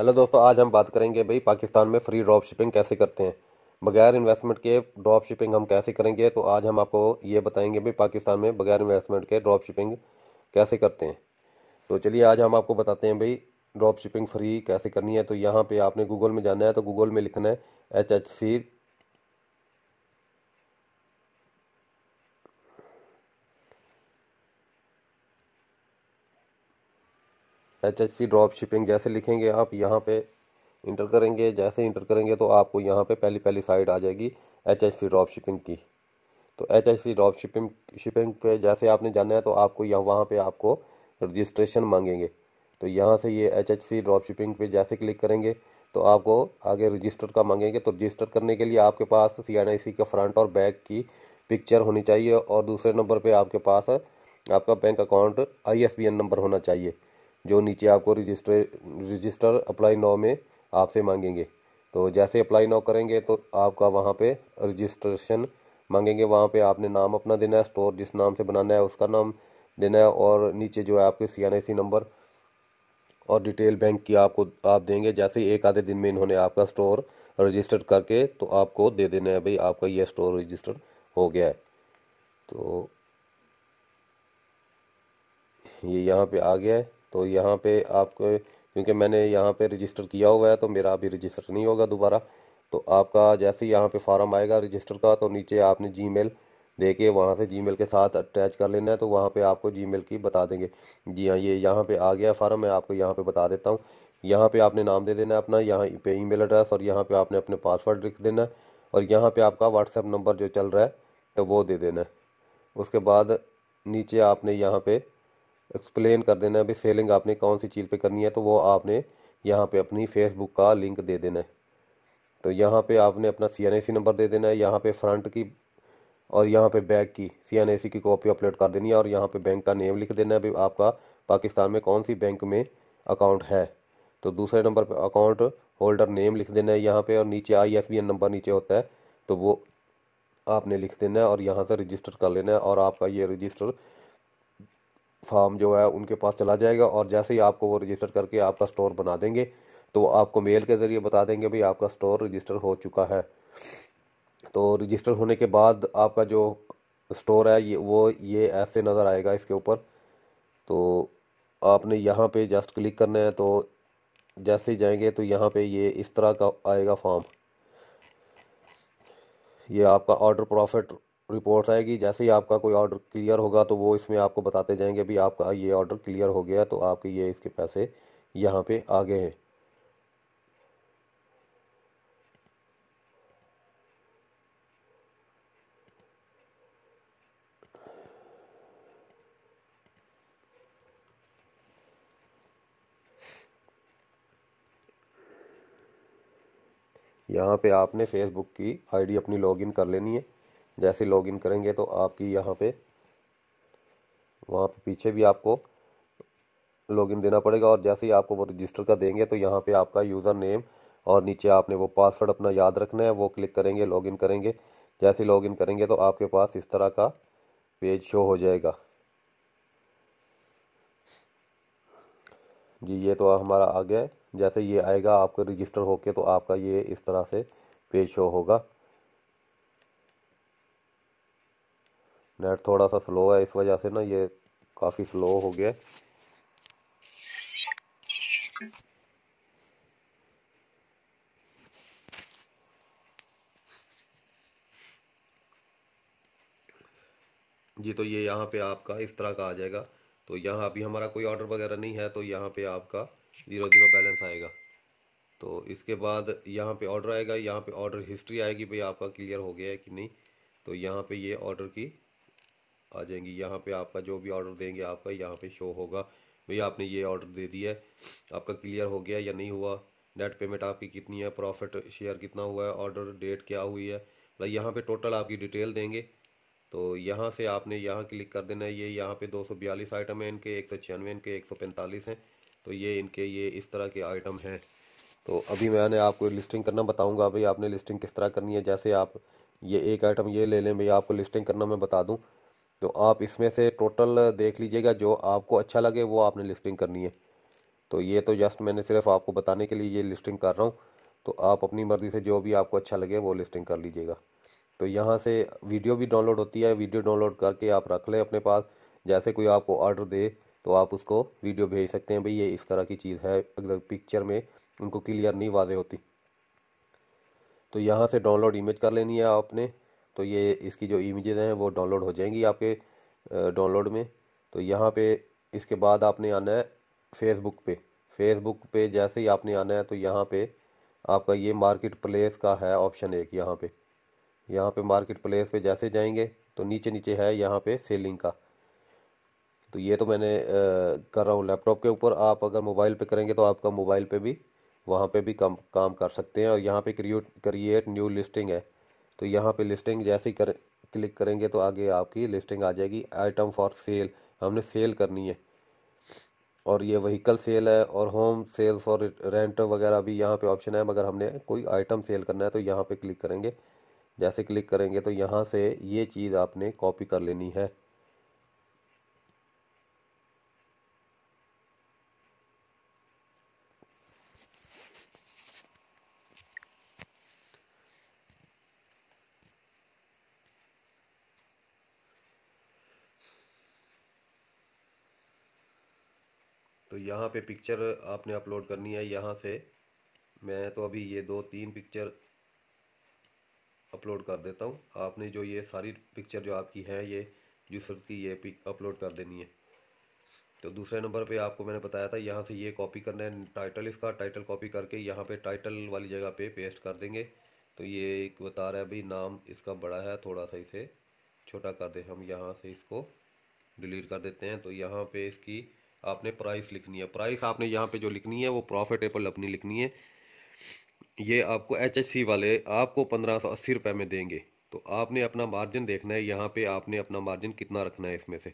hello दोस्तों आज हम बात करेंगे भाई पाकिस्तान में फ्री ड्रॉप शिपिंग कैसे करते हैं बगैर इन्वेस्टमेंट के ड्रॉप शिपिंग हम कैसे करेंगे तो आज हम आपको ये बताएंगे भाई पाकिस्तान में बगैर इन्वेस्टमेंट के ड्रॉप शिपिंग कैसे करते हैं तो चलिए आज हम आपको बताते हैं भाई ड्रॉप शिपिंग फ्री कैसे करनी है तो यहाँ पर आपने गूगल में जाना है तो गूगल में लिखना है H H C H H C drop shipping जैसे लिखेंगे आप यहाँ पे इंटर करेंगे जैसे इंटर करेंगे तो आपको यहाँ पे पहली पहली साइट आ जाएगी H H C drop shipping की तो H H C drop shipping shipping पे जैसे आपने जाना है तो आपको यहाँ वहाँ पे आपको रजिस्ट्रेशन मांगेंगे तो यहाँ से ये H H C drop shipping पे जैसे क्लिक करेंगे तो आपको आगे रजिस्टर का मांगेंगे तो रजिस्टर करने के लिए आपके पास सी एन आई सी के फ्रंट और बैक की पिक्चर होनी चाहिए और दूसरे नंबर पर आपके पास आपका bank account I S B N number होना चाहिए जो नीचे आपको रजिस्टर रजिस्टर अप्लाई नाव में आपसे मांगेंगे तो जैसे अप्लाई नाव करेंगे तो आपका वहाँ पे रजिस्ट्रेशन मांगेंगे वहाँ पे आपने नाम अपना देना है स्टोर जिस नाम से बनाना है उसका नाम देना है और नीचे जो है आपके सी नंबर और डिटेल बैंक की आपको आप देंगे जैसे ही एक आधे दिन में इन्होंने आपका स्टोर रजिस्टर करके तो आपको दे देना है भाई आपका ये स्टोर रजिस्टर हो गया है तो ये यहाँ पे आ गया है तो यहाँ पे आपको क्योंकि मैंने यहाँ पे रजिस्टर किया हुआ है तो मेरा अभी रजिस्टर नहीं होगा दोबारा तो आपका जैसे ही यहाँ पे फॉर्म आएगा रजिस्टर का तो नीचे आपने जी मेल दे के वहाँ से जी के साथ अटैच कर लेना है तो वहाँ पे आपको जी की बता देंगे जी हाँ ये यहाँ पे आ गया फार्म मैं आपको यहाँ पे बता देता हूँ यहाँ पे आपने नाम दे देना है अपना यहाँ पे ईमेल एड्रेस और यहाँ पे आपने अपने पासवर्ड लिख देना है और यहाँ पे आपका व्हाट्सएप नंबर जो चल रहा है तो वो दे देना है उसके बाद नीचे आपने यहाँ पे एक्सप्लेन कर देना है भी सेलिंग आपने कौन सी चीज़ पे करनी है तो वो आपने यहाँ पे अपनी फेसबुक का लिंक दे देना है तो यहाँ पे आपने अपना सी नंबर दे देना है यहाँ पे फ्रंट की और यहाँ पे बैक की सी की कॉपी अपलोड कर देनी है और यहाँ पे बैंक का नेम लिख देना है भी आपका पाकिस्तान में कौन सी बैंक में अकाउंट है तो दूसरे नंबर पर अकाउंट होल्डर नेम लिख देना है यहाँ पर और नीचे I S B N number नीचे होता है तो वो आपने लिख देना है और यहाँ से रजिस्टर कर लेना है और आपका ये रजिस्टर फार्म जो है उनके पास चला जाएगा और जैसे ही आपको वो रजिस्टर करके आपका स्टोर बना देंगे तो आपको मेल के ज़रिए बता देंगे भाई आपका स्टोर रजिस्टर हो चुका है तो रजिस्टर होने के बाद आपका जो स्टोर है ये वो ये ऐसे नज़र आएगा इसके ऊपर तो आपने यहाँ पे जस्ट क्लिक करना है तो जैसे ही जाएंगे तो यहाँ पे ये इस तरह का आएगा फॉर्म ये आपका ऑर्डर प्रॉफिट रिपोर्ट्स आएगी जैसे ही आपका कोई ऑर्डर क्लियर होगा तो वो इसमें आपको बताते जाएंगे अभी आपका ये ऑर्डर क्लियर हो गया तो आपके ये इसके पैसे यहाँ पे आ गए हैं यहाँ पे आपने फेसबुक की आईडी अपनी लॉगिन कर लेनी है जैसे लॉगिन करेंगे तो आपकी यहाँ पे वहाँ पे पीछे भी आपको लॉगिन देना पड़ेगा और जैसे ही आपको वो रजिस्टर का देंगे तो यहाँ पे आपका यूज़र नेम और नीचे आपने वो पासवर्ड अपना याद रखना है वो क्लिक करेंगे लॉगिन करेंगे जैसे लॉगिन करेंगे तो आपके पास इस तरह का पेज शो हो जाएगा जी ये तो हमारा आ गया है जैसे ये आएगा आपको रजिस्टर होके तो आपका ये इस तरह से पेज शो होगा नेट थोड़ा सा स्लो है इस वजह से ना ये काफ़ी स्लो हो गया जी तो ये यहाँ पे आपका इस तरह का आ जाएगा तो यहाँ अभी हमारा कोई ऑर्डर वगैरह नहीं है तो यहाँ पे आपका ज़ीरो ज़ीरो बैलेंस आएगा तो इसके बाद यहाँ पे ऑर्डर आएगा यहाँ पे ऑर्डर हिस्ट्री आएगी भाई आपका क्लियर हो गया है कि नहीं तो यहाँ पे ये ऑर्डर की आ जाएंगी यहाँ पे आपका जो भी ऑर्डर देंगे आपका यहाँ पे शो होगा भैया आपने ये ऑर्डर दे दिया है आपका क्लियर हो गया या नहीं हुआ नेट पेमेंट आपकी कितनी है प्रॉफिट शेयर कितना हुआ है ऑर्डर डेट क्या हुई है भाई यहाँ पे टोटल आपकी डिटेल देंगे तो यहाँ से आपने यहाँ क्लिक कर देना है ये यहाँ पे 242 आइटम हैं इनके एक सौ छियानवे इनके एक सौ पैंतालीस हैं तो ये इनके ये इस तरह के आइटम हैं तो अभी मैंने आपको लिस्टिंग करना बताऊँगा भाई आपने लिस्टिंग किस तरह करनी है जैसे आप ये एक आइटम ये ले लें भैया आपको लिस्टिंग करना मैं बता दूँ तो आप इसमें से टोटल देख लीजिएगा जो आपको अच्छा लगे वो आपने लिस्टिंग करनी है तो ये तो जस्ट मैंने सिर्फ आपको बताने के लिए ये लिस्टिंग कर रहा हूँ तो आप अपनी मर्ज़ी से जो भी आपको अच्छा लगे वो लिस्टिंग कर लीजिएगा तो यहाँ से वीडियो भी डाउनलोड होती है वीडियो डाउनलोड करके आप रख लें अपने पास जैसे कोई आपको ऑर्डर दे तो आप उसको वीडियो भेज सकते हैं भाई ये इस तरह की चीज़ है अगर पिक्चर में उनको क्लियर नहीं वाजे होती तो यहाँ से डाउनलोड इमेज कर लेनी है आपने तो ये इसकी जो इमेजेस हैं वो डाउनलोड हो जाएंगी आपके डाउनलोड में तो यहाँ पे इसके बाद आपने आना है फेसबुक पे फेसबुक पे जैसे ही आपने आना है तो यहाँ पे आपका ये मार्केट प्लेस का है ऑप्शन एक यहाँ पे यहाँ पे मार्केट प्लेस पे जैसे जाएंगे तो नीचे नीचे है यहाँ पे सेलिंग का तो ये तो मैंने आ, कर रहा हूँ लैपटॉप के ऊपर आप अगर मोबाइल पर करेंगे तो आपका मोबाइल पर भी वहाँ पर भी काम काम कर सकते हैं और यहाँ पर क्रिएट क्रिएट न्यू लिस्टिंग है तो यहाँ पे लिस्टिंग जैसे ही कर क्लिक करेंगे तो आगे आपकी लिस्टिंग आ जाएगी आइटम फॉर सेल हमने सेल करनी है और ये वहीकल सेल है और होम सेल फॉर रेंट वगैरह भी यहाँ पे ऑप्शन है मगर हमने कोई आइटम सेल करना है तो यहाँ पे क्लिक करेंगे जैसे क्लिक करेंगे तो यहाँ से ये चीज़ आपने कॉपी कर लेनी है तो यहाँ पे पिक्चर आपने अपलोड करनी है यहाँ से मैं तो अभी ये दो तीन पिक्चर अपलोड कर देता हूँ आपने जो ये सारी पिक्चर जो आपकी है ये यूसर्स की ये अपलोड कर देनी है तो दूसरे नंबर पे आपको मैंने बताया था यहाँ से ये कॉपी करना है टाइटल इसका टाइटल कॉपी करके यहाँ पे टाइटल वाली जगह पे पेस्ट कर देंगे तो ये एक बता रहा है भाई नाम इसका बड़ा है थोड़ा सा इसे छोटा कर दे हम यहाँ से इसको डिलीट कर देते हैं तो यहाँ पे इसकी आपने प्राइस लिखनी है प्राइस आपने यहाँ पे जो लिखनी है वो प्रॉफिटेबल अपनी लिखनी है ये आपको एच वाले आपको पंद्रह सौ अस्सी रुपये में देंगे तो आपने अपना मार्जिन देखना है यहाँ पे आपने अपना मार्जिन कितना रखना है इसमें से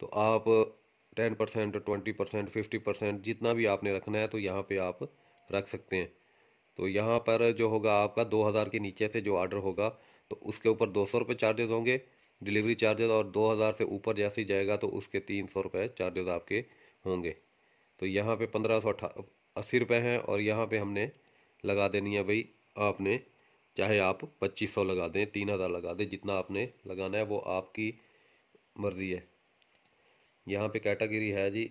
तो आप ten percent twenty percent fifty percent जितना भी आपने रखना है तो यहाँ पे आप रख सकते हैं तो यहाँ पर जो होगा आपका दो हज़ार के नीचे से जो ऑर्डर होगा तो उसके ऊपर दो सौ रुपये चार्जेज़ होंगे डिलीवरी चार्जेज़ और दो हज़ार से ऊपर जैसे ही जाएगा तो उसके तीन सौ रुपये चार्जेज़ आपके होंगे तो यहाँ पे पंद्रह सौ अठा अस्सी रुपये हैं और यहाँ पे हमने लगा देनी है भाई आपने चाहे आप पच्चीस सौ लगा दें तीन हज़ार लगा दें जितना आपने लगाना है वो आपकी मर्ज़ी है यहाँ पे कैटेगरी है जी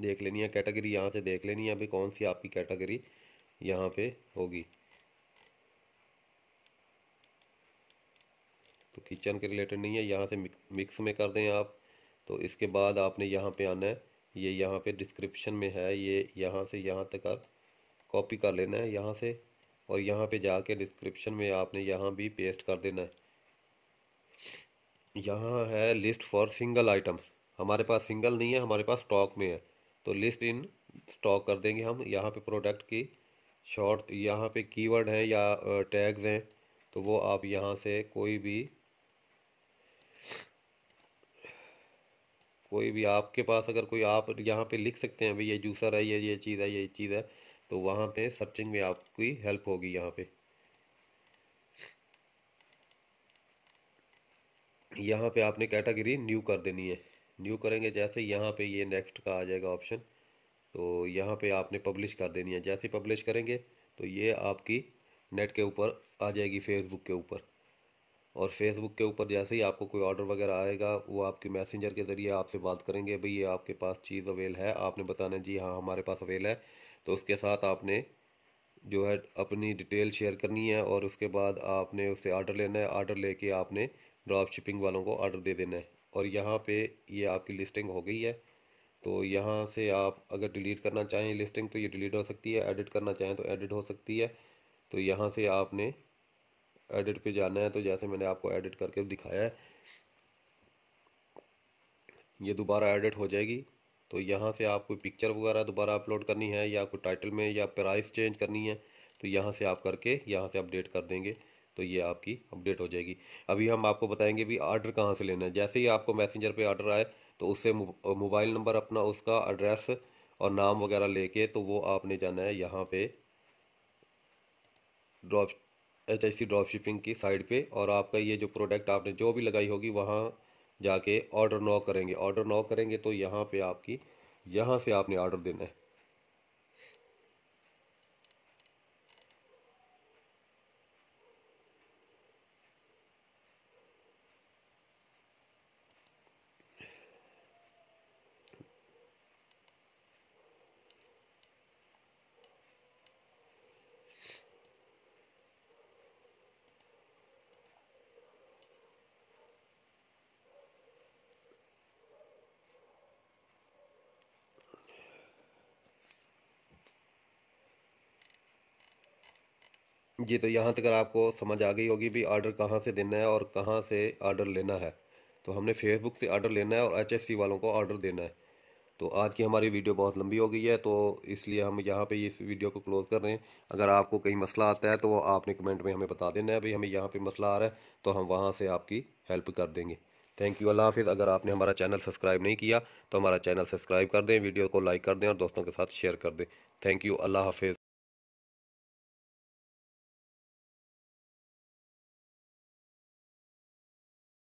देख लेनी है कैटेगरी यहाँ से देख लेनी है अभी कौन सी आपकी कैटेगरी यहाँ पे होगी किचन के रिलेटेड नहीं है यहाँ से मिक्स में कर दें आप तो इसके बाद आपने यहाँ पे आना है ये यहाँ पे डिस्क्रिप्शन में है ये यहाँ से यहाँ तक आप कॉपी कर लेना है यहाँ से और यहाँ पे जाके डिस्क्रिप्शन में आपने यहाँ भी पेस्ट कर देना है यहाँ है लिस्ट फॉर सिंगल आइटम्स हमारे पास सिंगल नहीं है हमारे पास स्टॉक में है तो लिस्ट इन स्टॉक कर देंगे हम यहाँ पे प्रोडक्ट की शॉर्ट यहाँ पे कीवर्ड हैं या टैग्स हैं तो वो आप यहाँ से कोई भी कोई भी आपके पास अगर कोई आप यहाँ पे लिख सकते हैं भाई ये जूसर है ये ये चीज़ है ये चीज़ है तो वहाँ पे सर्चिंग में आपकी हेल्प होगी यहाँ पे यहाँ पे आपने कैटेगरी न्यू कर देनी है न्यू करेंगे जैसे यहाँ पे ये नेक्स्ट का आ जाएगा ऑप्शन तो यहाँ पे आपने पब्लिश कर देनी है जैसे पब्लिश करेंगे तो ये आपकी नेट के ऊपर आ जाएगी फेसबुक के ऊपर और फेसबुक के ऊपर जैसे ही आपको कोई ऑर्डर वगैरह आएगा वो आपके मैसेंजर के ज़रिए आपसे बात करेंगे भाई ये आपके पास चीज़ अवेल है आपने बताना जी हाँ हमारे पास अवेल है तो उसके साथ आपने जो है अपनी डिटेल शेयर करनी है और उसके बाद आपने उससे ऑर्डर लेना है आर्डर लेके आपने ड्रॉप शिपिंग वालों को आर्डर दे देना है और यहाँ पे ये आपकी लिस्टिंग हो गई है तो यहाँ से आप अगर डिलीट करना चाहें लिस्टिंग तो ये डिलीट हो सकती है एडिट करना चाहें तो एडिट हो सकती है तो यहाँ से आपने एडिट पे जाना है तो जैसे मैंने आपको एडिट करके दिखाया है ये दोबारा एडिट हो जाएगी तो यहाँ से आप कोई पिक्चर वगैरह दोबारा अपलोड करनी है या कोई टाइटल में या प्राइस चेंज करनी है तो यहाँ से आप करके यहाँ से अपडेट कर देंगे तो ये आपकी अपडेट हो जाएगी अभी हम आपको बताएंगे भी आर्डर कहाँ से लेना है जैसे ही आपको मैसेंजर पे आर्डर आए तो उससे मोबाइल नंबर अपना उसका एड्रेस और नाम वगैरह लेके तो वो आपने जाना है यहाँ पे drop H I C drop shipping की साइट पे और आपका ये जो प्रोडक्ट आपने जो भी लगाई होगी वहाँ जाके ऑर्डर नॉ करेंगे ऑर्डर नॉ करेंगे तो यहाँ पे आपकी यहाँ से आपने ऑर्डर देना है जी तो यहाँ तक आपको समझ आ गई होगी भी ऑर्डर कहाँ से देना है और कहाँ से ऑर्डर लेना है तो हमने फेसबुक से ऑर्डर लेना है और एच वालों को ऑर्डर देना है तो आज की हमारी वीडियो बहुत लंबी हो गई है तो इसलिए हम यहाँ पे इस वीडियो को क्लोज़ कर रहे हैं अगर आपको कहीं मसला आता है तो आपने कमेंट में हमें बता देना है भाई हमें यहाँ पे मसला आ रहा है तो हम वहाँ से आपकी हेल्प कर देंगे थैंक यू अल्लाह हाफिज़ अगर आपने हमारा चैनल सब्सक्राइब नहीं किया तो हमारा चैनल सब्सक्राइब कर दें वीडियो को लाइक कर दें और दोस्तों के साथ शेयर कर दें थैंक यू अल्लाह हाफिज़